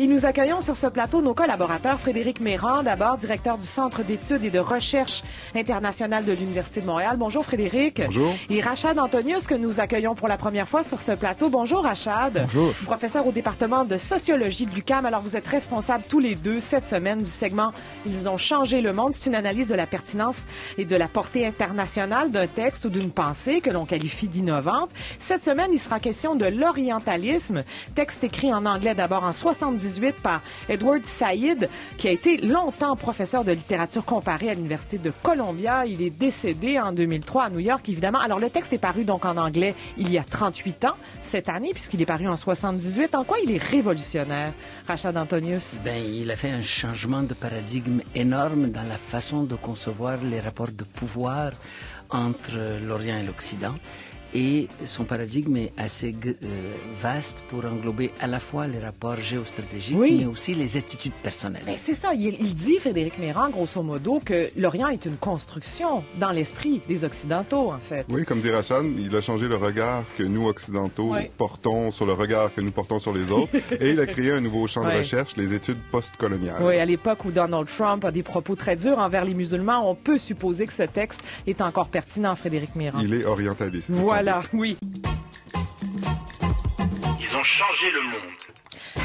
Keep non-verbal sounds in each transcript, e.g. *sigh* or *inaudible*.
Et nous accueillons sur ce plateau nos collaborateurs Frédéric Méran, d'abord directeur du Centre d'études et de recherche internationale de l'Université de Montréal. Bonjour Frédéric. Bonjour. Et Rachad Antonius que nous accueillons pour la première fois sur ce plateau. Bonjour Rachad. Bonjour. Professeur au département de sociologie de l'UCAM. Alors vous êtes responsables tous les deux cette semaine du segment Ils ont changé le monde. C'est une analyse de la pertinence et de la portée internationale d'un texte ou d'une pensée que l'on qualifie d'innovante. Cette semaine, il sera question de l'orientalisme, texte écrit en anglais d'abord en 70 par Edward Said, qui a été longtemps professeur de littérature comparée à l'Université de Columbia. Il est décédé en 2003 à New York, évidemment. Alors, le texte est paru donc en anglais il y a 38 ans, cette année, puisqu'il est paru en 78. En quoi il est révolutionnaire, Rachad Antonius? Ben, il a fait un changement de paradigme énorme dans la façon de concevoir les rapports de pouvoir entre l'Orient et l'Occident et son paradigme est assez euh, vaste pour englober à la fois les rapports géostratégiques, mais aussi les attitudes personnelles. Mais ben, c'est ça, il, dit, Frédéric Méran, grosso modo, que l'Orient est une construction dans l'esprit des Occidentaux, en fait. Oui, comme dit Rachan, il a changé le regard que nous, Occidentaux, portons sur le regard que nous portons sur les autres, *laughs* et il a créé un nouveau champ de recherche, les études postcoloniales. Oui, à l'époque où Donald Trump a des propos très durs envers les musulmans, on peut supposer que ce texte est encore pertinent, Frédéric Méran. Il est orientaliste. Voilà, oui. Ils ont changé le monde.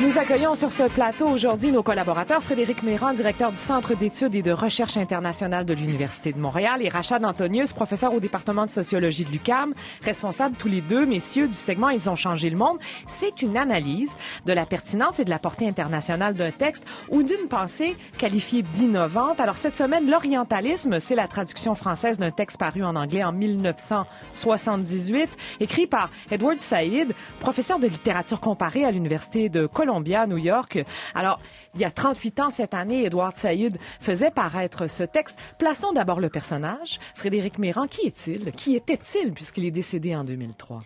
Nous accueillons sur ce plateau aujourd'hui nos collaborateurs Frédéric Méran, directeur du Centre d'études et de recherche internationale de l'Université de Montréal, et Rachad Antonius, professeur au département de sociologie de l'UCAM, responsable tous les deux, messieurs, du segment Ils ont changé le monde. C'est une analyse de la pertinence et de la portée internationale d'un texte ou d'une pensée qualifiée d'innovante. Alors cette semaine, l'orientalisme, c'est la traduction française d'un texte paru en anglais en 1978, écrit par Edward Said, professeur de littérature comparée à l'Université de Columbia, New York. Alors, il y a 38 ans cette année, Edward Saïd faisait paraître ce texte. Plaçons d'abord le personnage. Frédéric Méran, qui est-il? Qui était-il puisqu'il est décédé en 2003?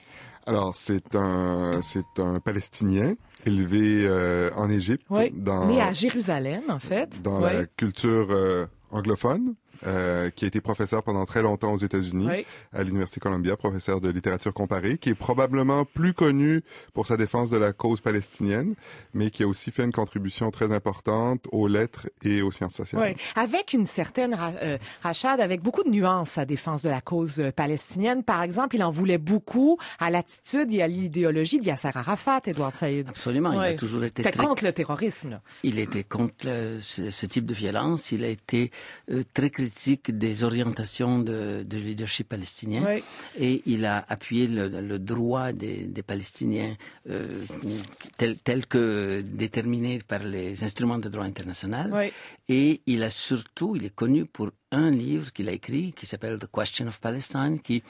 Alors, c'est un, c'est un Palestinien élevé euh, en Égypte. Oui. né à Jérusalem, en fait. Dans la culture euh, anglophone. Euh, qui a été professeur pendant très longtemps aux États-Unis, à l'Université Columbia, professeur de littérature comparée, qui est probablement plus connu pour sa défense de la cause palestinienne, mais qui a aussi fait une contribution très importante aux lettres et aux sciences sociales. Avec une certaine, euh, rachade, avec beaucoup de nuances, sa défense de la cause euh, palestinienne. Par exemple, il en voulait beaucoup à l'attitude et à l'idéologie d'Yasser Arafat, Edouard Saïd. Absolument, il a toujours été contre le terrorisme. Il était contre ce, type de violence, il a été très des orientations de, leadership palestinien et il a appuyé le, droit des, Palestiniens euh, tel, que déterminé par les instruments de droit international et il a surtout, il est connu pour un livre qu'il a écrit qui s'appelle The Question of Palestine, qui,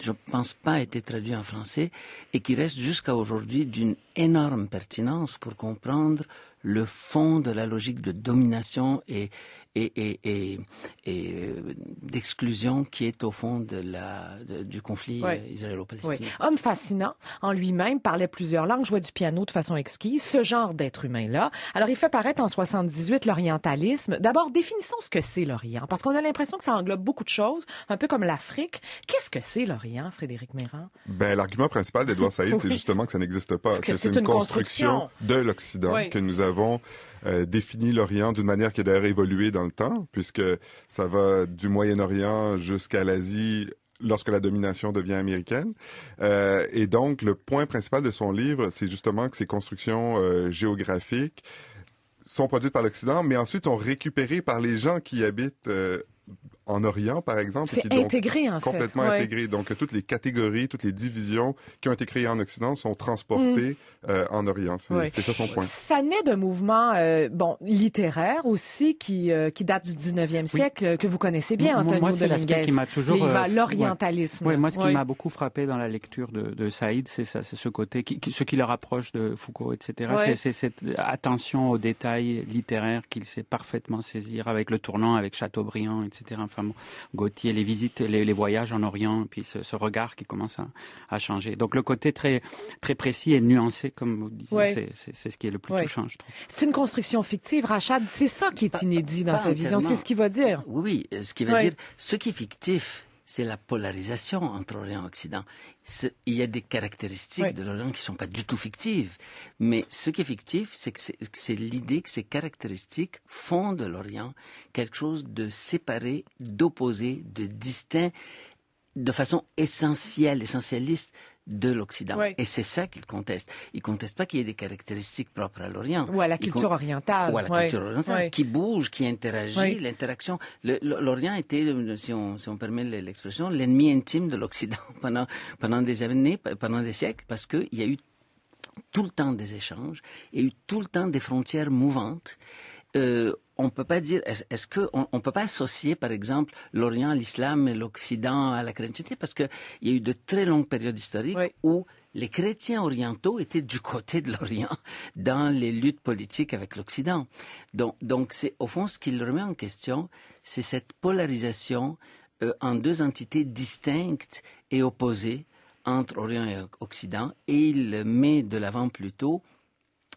je ne pense pas, a été traduit en français et qui reste jusqu'à aujourd'hui d'une énorme pertinence pour comprendre le fond de la logique de domination et, et, et, et, euh, d'exclusion qui est au fond de la, du conflit euh, israélo-palestinien. Oui. Homme fascinant en lui-même, parlait plusieurs langues, jouait du piano de façon exquise, ce genre d'être humain-là. Alors, il fait paraître en 78 l'orientalisme. D'abord, définissons ce que c'est l'Orient, parce qu'on a l'impression que ça englobe beaucoup de choses, un peu comme l'Afrique. Qu'est-ce que c'est l'Orient, Frédéric Méran? Ben, l'argument principal d'Edouard Saïd, c'est *laughs* justement que ça n'existe pas. C'est une, construction de l'Occident que nous avons euh, définit l'Orient d'une manière qui a d'ailleurs évolué dans le temps, puisque ça va du Moyen-Orient jusqu'à l'Asie lorsque la domination devient américaine. Euh, et donc, le point principal de son livre, c'est justement que ces constructions euh, géographiques sont produites par l'Occident, mais ensuite sont récupérées par les gens qui habitent en Orient, par exemple. C'est intégré, en fait. Complètement intégré. Donc, toutes les catégories, toutes les divisions qui ont été créées en Occident sont transportées mm. euh, en Orient. C'est ça son point. Ça naît d'un mouvement, euh, bon, littéraire aussi, qui, euh, qui date du 19e siècle, que vous connaissez bien, Antonio moi, moi ce qui m'a toujours... L'orientalisme. Oui, moi, ce qui m'a beaucoup frappé dans la lecture de, Saïd, c'est ça, c'est ce côté, qui, ce qui le rapproche de Foucault, etc. C'est cette attention aux détails littéraires qu'il sait parfaitement saisir, avec le tournant, avec Chateaubriand, etc enfin, Gauthier, les visites, les, voyages en Orient, puis ce, regard qui commence à, changer. Donc le côté très, très précis et nuancé, comme vous disiez, c'est ce qui est le plus touchant, je trouve. C'est une construction fictive, Rachad. C'est ça qui est inédit dans sa vision. C'est ce qu'il va dire. Oui, oui, ce qui va dire. Ce qui est fictif, c'est la polarisation entre Orient et Occident. il y a des caractéristiques de l'Orient qui ne sont pas du tout fictives. Mais ce qui est fictif, c'est c'est l'idée que ces caractéristiques font de l'Orient quelque chose de séparé, d'opposé, de distinct de façon essentielle, essentialiste de l'Occident. Et c'est ça qu'il conteste. Il conteste pas qu'il y ait des caractéristiques propres à l'Orient. Ou à la culture orientale. Ou à la culture orientale, qui bouge, qui interagit, l'interaction. L'Orient était, euh, si on, si on permet l'expression, l'ennemi intime de l'Occident *laughs* pendant, des années, pendant des siècles, parce qu'il y a eu tout le temps des échanges, il y a eu tout le temps des frontières mouvantes. Euh, on peut pas dire, est-ce, que peut pas associer, par exemple, l'Orient à l'islam et l'Occident à la chrétienté, parce qu'il y a eu de très longues périodes historiques où les chrétiens orientaux étaient du côté de l'Orient *laughs* dans les luttes politiques avec l'Occident. Donc, c'est au fond ce qu'il remet en question, c'est cette polarisation euh, en deux entités distinctes et opposées entre Orient et Occident, et il met de l'avant plutôt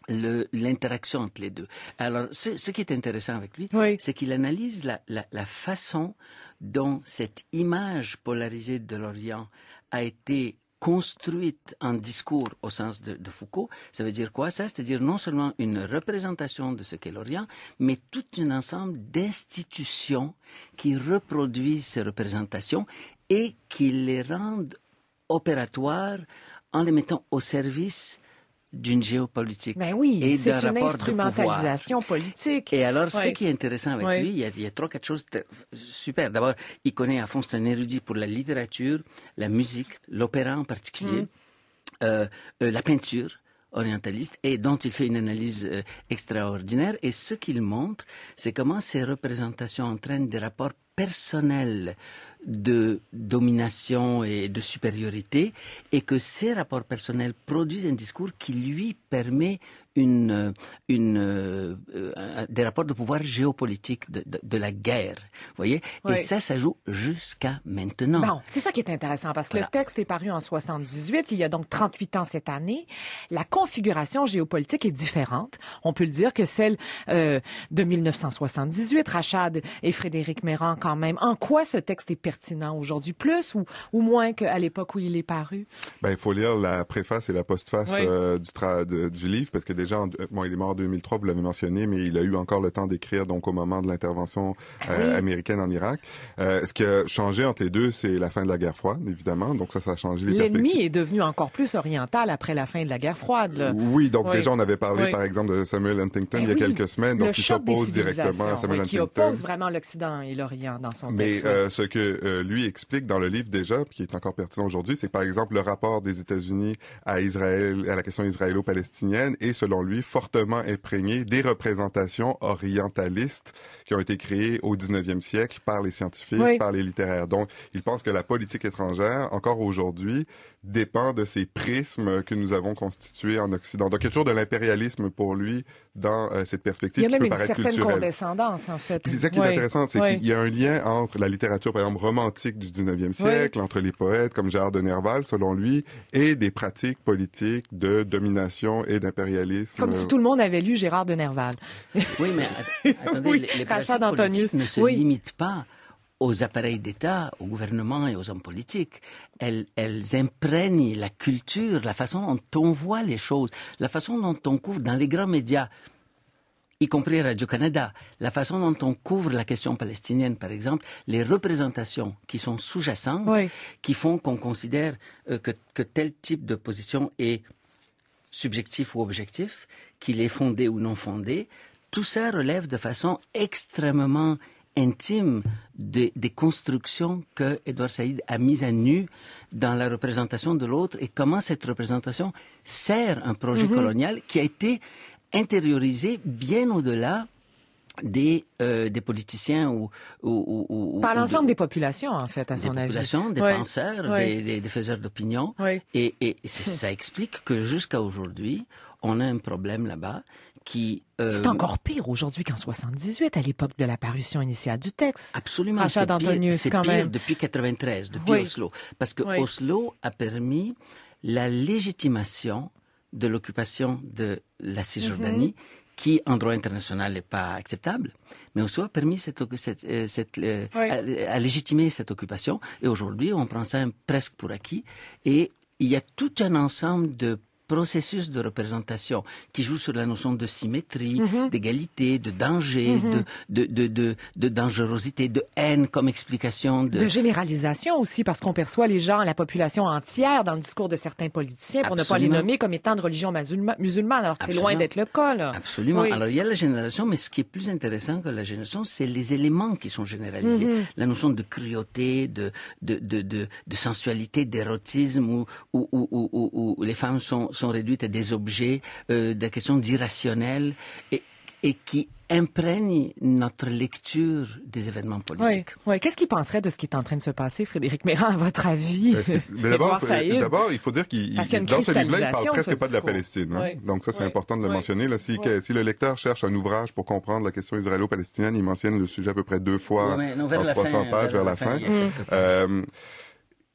l'interaction entre les deux. Alors, ce, qui est intéressant avec lui, c'est qu'il analyse la, façon dont cette image polarisée de l'Orient a été construite en discours au sens de, de Foucault. Ça veut dire quoi ça C'est-à-dire non seulement une représentation de ce qu'est l'Orient, mais tout un ensemble d'institutions qui reproduisent ces représentations et qui les rendent opératoires en les mettant au service d'une géopolitique Mais ben oui, et une instrumentalisation politique. Et alors, ce qui est intéressant avec lui, il y, a, trois, quatre choses super. D'abord, il connaît à fond, c'est un érudit pour la littérature, la musique, l'opéra en particulier, mm. euh, euh, la peinture orientaliste et dont il fait une analyse euh, extraordinaire. Et ce qu'il montre, c'est comment ces représentations entraînent des rapports personnels de domination et de supériorité, et que ces rapports personnels produisent un discours qui lui permet une, euh, des rapports de pouvoir géopolitique, de, de, la guerre. voyez Et ça, ça joue jusqu'à maintenant. Bon, c'est ça qui est intéressant parce que le texte est paru en 78, il y a donc 38 ans cette année. La configuration géopolitique est différente. On peut le dire que celle euh, de 1978, Rachad et Frédéric Méran quand même. En quoi ce texte est pertinent aujourd'hui plus ou, ou moins qu'à l'époque où il est paru? Ben, il faut lire la préface et la postface euh, du, du livre parce que déjà, euh, il est mort en 2003, vous l'avez mentionné, mais il a eu en encore le temps d'écrire donc au moment de l'intervention euh, américaine en Irak. Euh, ce qui a changé entre les deux, c'est la fin de la guerre froide, évidemment. Donc ça, ça a changé les L'ennemi est devenu encore plus oriental après la fin de la guerre froide. Oui, donc déjà on avait parlé par exemple de Samuel Huntington eh il y a quelques semaines, donc il s'oppose directement à Samuel Huntington. Qui oppose vraiment l'Occident et l'Orient dans son Mais euh, ce que lui explique dans le livre déjà, qui est encore pertinent aujourd'hui, c'est par exemple le rapport des États-Unis à Israël, à la question israélo-palestinienne, et, selon lui fortement imprégné des représentations orientalistes qui ont été créés au 19e siècle par les scientifiques, par les littéraires. Donc, ils pensent que la politique étrangère, encore aujourd'hui, dépend de ces prismes que nous avons constitués en Occident. Donc, il y a toujours de l'impérialisme pour lui dans euh, cette perspective. Il y a même une certaine condescendance, en fait. C'est ça qui est intéressant, c'est qu'il y a un lien entre la littérature, par exemple, romantique du 19e siècle, entre les poètes comme Gérard de Nerval, selon lui, et des pratiques politiques de domination et d'impérialisme. Comme si tout le monde avait lu Gérard de Nerval. Oui, mais *laughs* attendez, les, les pratiques ne se limitent pas aux appareils d'État, au gouvernement et aux hommes politiques. Elles, imprègnent la culture, la façon dont on voit les choses, la façon dont on couvre dans les grands médias, y compris Radio-Canada, la façon dont on couvre la question palestinienne, par exemple, les représentations qui sont sous-jacentes, qui font qu'on considère euh, que, que tel type de position est subjectif ou objectif, qu'il est fondé ou non fondé, tout ça relève de façon extrêmement intime des, constructions que Edouard Saïd a mises à nu dans la représentation de l'autre et comment cette représentation sert un projet mhm. colonial qui a été intériorisé bien au-delà des, euh, politiciens ou... Par l'ensemble des, populations, en fait, à son avis. Des populations, des penseurs, Des, faiseurs d'opinion. Et, et ça explique que jusqu'à aujourd'hui, on a un problème là-bas qui... Euh, c'est encore pire aujourd'hui qu'en 78, à l'époque de la parution initiale du texte. Absolument. C'est pire, pire depuis 93, depuis Oslo. Parce que Oslo a permis la légitimation de l'occupation de la Cisjordanie, mhm. qui en droit international n'est pas acceptable, mais Oslo a permis cette, cette, euh, cette euh, cette occupation. Et aujourd'hui, on prend ça presque pour acquis. Et il y a tout un ensemble de processus de représentation qui joue sur la notion de symétrie, mhm. d'égalité, de danger, mhm. de, de, dangerosité, de haine comme explication de... de généralisation aussi, parce qu'on perçoit les gens, la population entière dans le discours de certains politiciens, pour ne pas les nommer comme étant de religion musulmane, alors que c'est loin d'être le cas. Là. Absolument. Alors il y a la génération, mais ce qui est plus intéressant que la génération, c'est les éléments qui sont généralisés. Mhm. La notion de cruauté, de, de, sensualité, d'érotisme, où, où les femmes sont sont réduites à des objets, euh, des questions d'irrationnel et, et qui imprègne notre lecture des événements politiques. Oui, Qu'est-ce qu'il penserait de ce qui est en train de se passer, Frédéric Méran, à votre avis? Ben, mais *laughs* euh, d'abord, il faut dire qu'il, qu dans livre là il parle presque pas de la Palestine. Hein. Donc ça, c'est important de le mentionner. si, si, le lecteur cherche un ouvrage pour comprendre la question israélo-palestinienne, il mentionne le sujet à peu près deux fois en 300 pages vers, la, fin.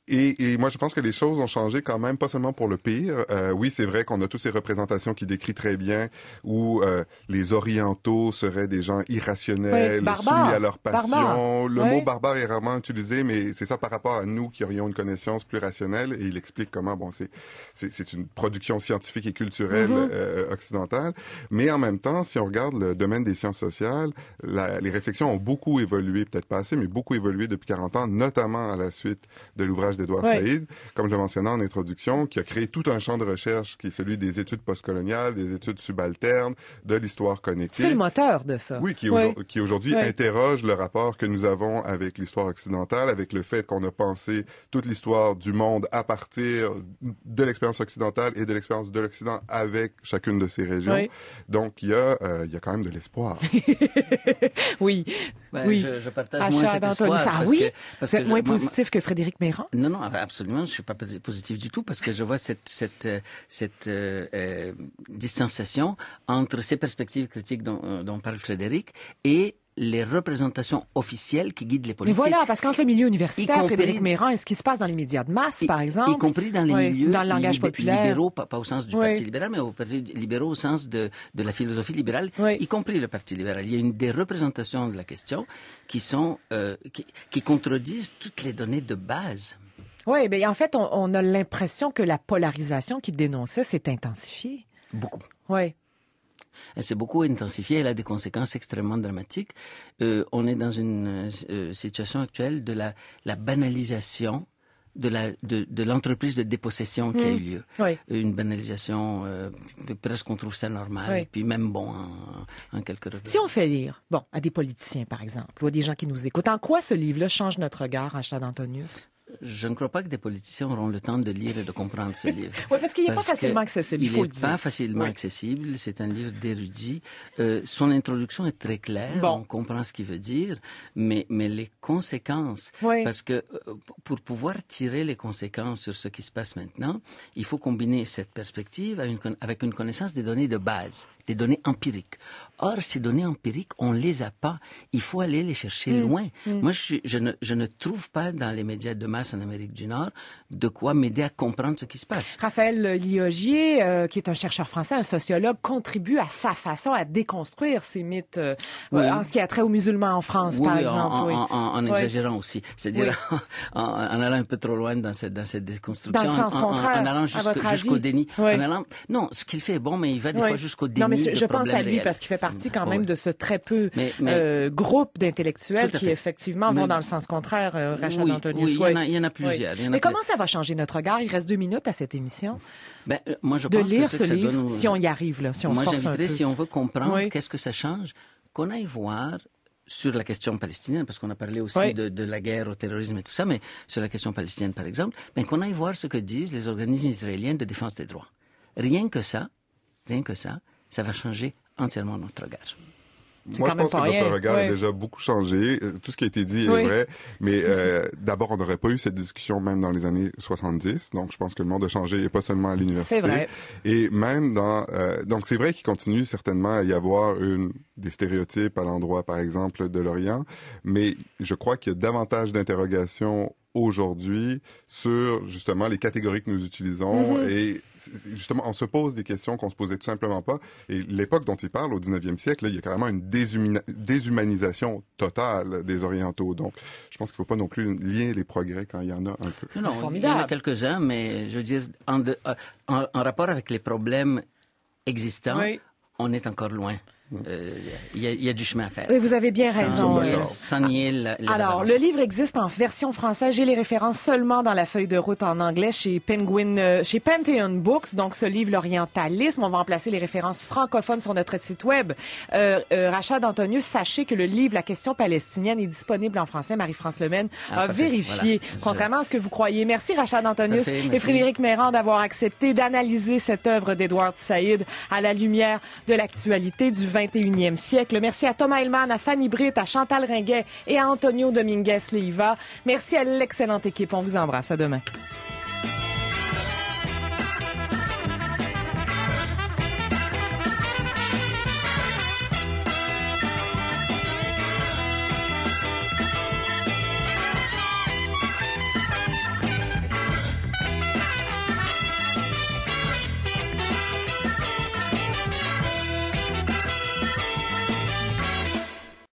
Et, et, moi, je pense que les choses ont changé quand même, pas seulement pour le pire. Euh, oui, c'est vrai qu'on a toutes ces représentations qui décrit très bien où euh, les orientaux seraient des gens irrationnels, soumis à leur passion. Le mot barbare est rarement utilisé, mais c'est ça par rapport à nous qui aurions une connaissance plus rationnelle. Et il explique comment, bon, c'est c'est une production scientifique et culturelle mhm. euh, occidentale. Mais en même temps, si on regarde le domaine des sciences sociales, la, les réflexions ont beaucoup évolué, peut-être pas assez, mais beaucoup évolué depuis 40 ans, notamment à la suite de l'ouvrage ouvrage d'Edouard Saïd, comme je le mentionnais en introduction, qui a créé tout un champ de recherche qui est celui des études postcoloniales, des études subalternes, de l'histoire connectée. C'est le moteur de ça. Oui, qui, aujourd'hui interroge le rapport que nous avons avec l'histoire occidentale, avec le fait qu'on a pensé toute l'histoire du monde à partir de l'expérience occidentale et de l'expérience de l'Occident avec chacune de ces régions. Donc, il y, a, euh, y quand même de l'espoir. *laughs* Ben, oui. Je, partage moins ah oui? Que, moins positif que Frédéric Méran? Non, non, absolument, je ne suis pas positif du tout parce que je vois cette, cette, euh, cette euh, euh, distanciation entre ces perspectives critiques dont, euh, dont parle Frédéric et les représentations officielles qui guident les politiques. Mais voilà, parce qu'entre le milieu universitaire, Frédéric Méran, et ce qui se passe dans les médias de masse, par exemple. Y compris dans les milieux dans le langage populaire. libéraux, pas, au sens du Parti libéral, mais au Parti libéraux au sens de, de la philosophie libérale, y compris le Parti libéral. Il y a une des représentations de la question qui sont, qui contredisent toutes les données de base. Oui, mais ben, en fait, on, a l'impression que la polarisation qu'il dénonçait s'est intensifiée. Beaucoup. Oui. Elle s'est beaucoup intensifiée, elle a des conséquences extrêmement dramatiques. Euh, on est dans une euh, euh, situation actuelle de la, banalisation de l'entreprise de dépossession qui a mmh. eu lieu oui. une banalisation presque on trouve ça normal et puis même bon en, quelque sorte. si on fait lire bon à des politiciens par exemple ou à des gens qui nous écoutent en quoi ce livre là change notre regard à Chad Antonius je ne crois pas que des politiciens auront le temps de lire et de comprendre ce livre. oui, parce qu'il n'est pas facilement accessible. Il n'est pas facilement accessible. C'est un livre d'érudit. Euh, son introduction est très claire. On comprend ce qu'il veut dire, mais mais les conséquences. Oui. Parce que euh, pour pouvoir tirer les conséquences sur ce qui se passe maintenant, il faut combiner cette perspective avec une connaissance des données de base des données empiriques. Or, ces données empiriques, on les a pas. Il faut aller les chercher mm. loin. Mm. Moi, je, je, ne, je ne trouve pas dans les médias de masse en Amérique du Nord de quoi m'aider à comprendre ce qui se passe. Raphaël Liogier, euh, qui est un chercheur français, un sociologue, contribue à sa façon à déconstruire ces mythes euh, euh, en ce qui a trait aux musulmans en France, par exemple. En, en, en, exagérant aussi. C'est-à-dire *laughs* en, allant un peu trop loin dans cette, dans cette déconstruction. Dans le sens contraire, en, allant jusqu'au déni. Non, ce qu'il fait est bon, mais il va des fois jusqu'au déni je pense à lui parce qu'il fait partie quand même de ce très peu euh, groupe d'intellectuels qui effectivement vont dans le sens contraire. Euh, Rachel il, y, en a plusieurs. mais comment ça va changer notre regard Il reste deux minutes à cette émission. Ben, euh, moi, je de pense lire que ce, livre, donne... si on y arrive, si on moi, se un peu. si on veut comprendre qu'est-ce que ça change, qu'on aille voir sur la question palestinienne, parce qu'on a parlé aussi de, la guerre au terrorisme et tout ça, mais sur la question palestinienne, par exemple, mais qu'on aille voir ce que disent les organismes israéliens de défense des droits. Rien que ça, rien que ça, ça va changer entièrement notre regard. Moi, je pense que notre regard a déjà beaucoup changé. Euh, tout ce qui a été dit est vrai. Mais *laughs* euh, d'abord, on n'aurait pas eu cette discussion même dans les années 70. Donc, je pense que le monde a changé et pas seulement à l'université. C'est Vrai. Et même dans... Euh, donc, c'est vrai qu'il continue certainement à y avoir une, des stéréotypes à l'endroit, par exemple, de l'Orient. Mais je crois qu'il y a davantage d'interrogations aujourd'hui sur justement les catégories que nous utilisons mhm. et justement on se pose des questions qu'on se posait tout simplement pas et l'époque dont il parle au 19e siècle il y a carrément une déshumanisation totale des orientaux donc je pense qu'il faut pas non plus lier les progrès quand il y en a un peu. Non, non il y en a quelques-uns mais je veux dire en, rapport avec les problèmes existants on est encore loin il euh, y, a du chemin à faire. Oui, vous avez bien raison. sans Alors, le livre existe en version française. J'ai les références seulement dans la feuille de route en anglais chez Penguin, euh, chez Pantheon Books. Donc, ce livre, l'orientalisme, on va remplacer les références francophones sur notre site web. Euh, Rachad Antonius, sachez que le livre La question palestinienne est disponible en français. Marie-France Lemaine ah, a vérifié, contrairement à ce que vous croyez. Merci, Rachad Antonius et Frédéric Mérand d'avoir accepté d'analyser cette œuvre d'Edouard Saïd à la lumière de l'actualité du 20 21e siècle. Merci à Thomas Hellman, à Fanny Britt, à Chantal Ringuet et à Antonio Dominguez-Leiva. Merci à l'excellente équipe. On vous embrasse. À demain.